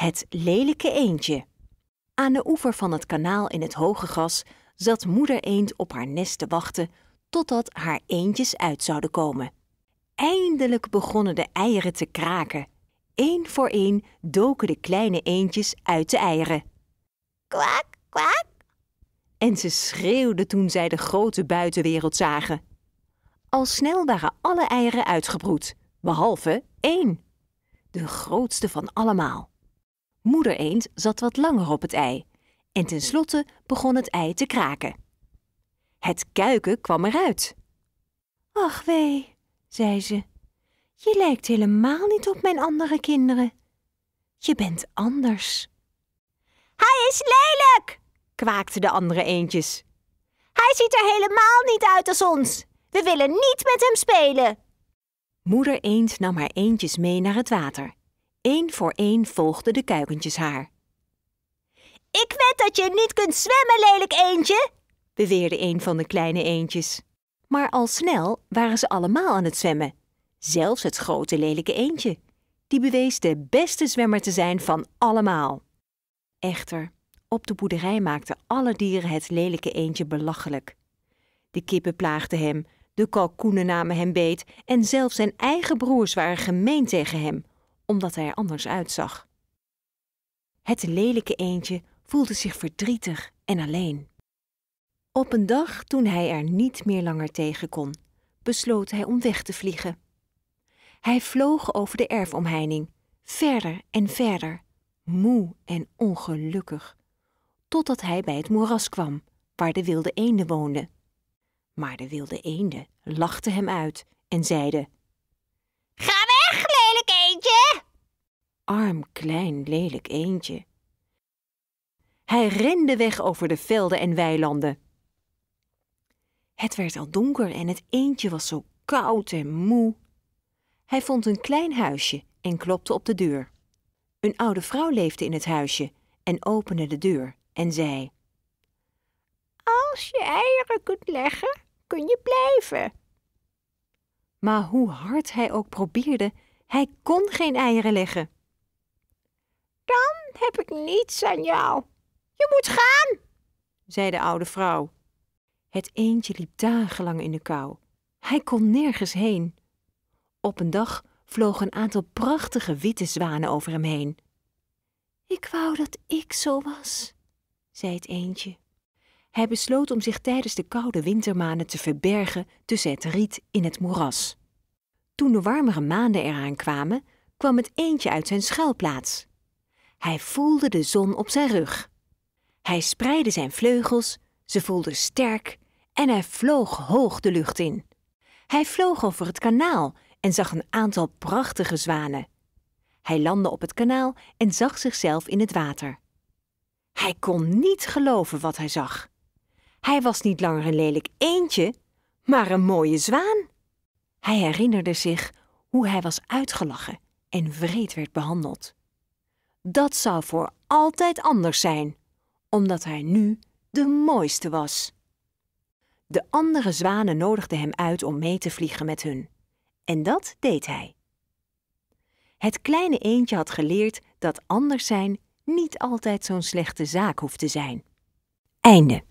het lelijke eendje. Aan de oever van het kanaal in het hoge gras zat moeder eend op haar nest te wachten totdat haar eendjes uit zouden komen. Eindelijk begonnen de eieren te kraken. Eén voor één doken de kleine eendjes uit de eieren. Kwak, kwak! En ze schreeuwden toen zij de grote buitenwereld zagen. Al snel waren alle eieren uitgebroed, behalve één. De grootste van allemaal. Moeder eend zat wat langer op het ei. En tenslotte begon het ei te kraken. Het kuiken kwam eruit. Ach wee, zei ze, je lijkt helemaal niet op mijn andere kinderen. Je bent anders. Hij is lelijk, kwaakten de andere eendjes. Hij ziet er helemaal niet uit als ons. We willen niet met hem spelen. Moeder eend nam haar eendjes mee naar het water Eén voor één volgden de kuikentjes haar. Ik weet dat je niet kunt zwemmen, lelijk eendje, beweerde een van de kleine eendjes. Maar al snel waren ze allemaal aan het zwemmen. Zelfs het grote lelijke eendje. Die bewees de beste zwemmer te zijn van allemaal. Echter, op de boerderij maakten alle dieren het lelijke eendje belachelijk. De kippen plaagden hem, de kalkoenen namen hem beet en zelfs zijn eigen broers waren gemeen tegen hem, omdat hij er anders uitzag. Het lelijke eendje voelde zich verdrietig en alleen. Op een dag toen hij er niet meer langer tegen kon, besloot hij om weg te vliegen. Hij vloog over de erfomheining, verder en verder, moe en ongelukkig, totdat hij bij het moeras kwam, waar de wilde eenden woonden. Maar de wilde eenden lachten hem uit en zeiden: arm, klein, lelijk eendje. Hij rende weg over de velden en weilanden. Het werd al donker en het eendje was zo koud en moe. Hij vond een klein huisje en klopte op de deur. Een oude vrouw leefde in het huisje en opende de deur en zei: Als je eieren kunt leggen, kun je blijven. Maar hoe hard hij ook probeerde, hij kon geen eieren leggen heb ik niets aan jou. Je moet gaan, zei de oude vrouw. Het eendje liep dagenlang in de kou. Hij kon nergens heen. Op een dag vlogen een aantal prachtige witte zwanen over hem heen. Ik wou dat ik zo was, zei het eendje. Hij besloot om zich tijdens de koude wintermaanden te verbergen tussen het riet in het moeras. Toen de warmere maanden eraan kwamen, kwam het eendje uit zijn schuilplaats. Hij voelde de zon op zijn rug. Hij spreidde zijn vleugels, ze voelden sterk en hij vloog hoog de lucht in. Hij vloog over het kanaal en zag een aantal prachtige zwanen. Hij landde op het kanaal en zag zichzelf in het water. Hij kon niet geloven wat hij zag. Hij was niet langer een lelijk eendje, maar een mooie zwaan. Hij herinnerde zich hoe hij was uitgelachen en wreed werd behandeld dat zou voor altijd anders zijn, omdat hij nu de mooiste was. De andere zwanen nodigden hem uit om mee te vliegen met hun. En dat deed hij. Het kleine eendje had geleerd dat anders zijn niet altijd zo'n slechte zaak hoeft te zijn. Einde.